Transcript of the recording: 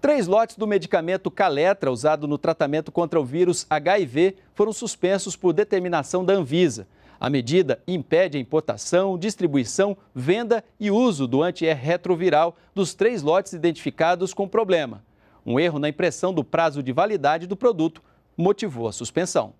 Três lotes do medicamento Caletra, usado no tratamento contra o vírus HIV, foram suspensos por determinação da Anvisa. A medida impede a importação, distribuição, venda e uso do antirretroviral dos três lotes identificados com problema. Um erro na impressão do prazo de validade do produto motivou a suspensão.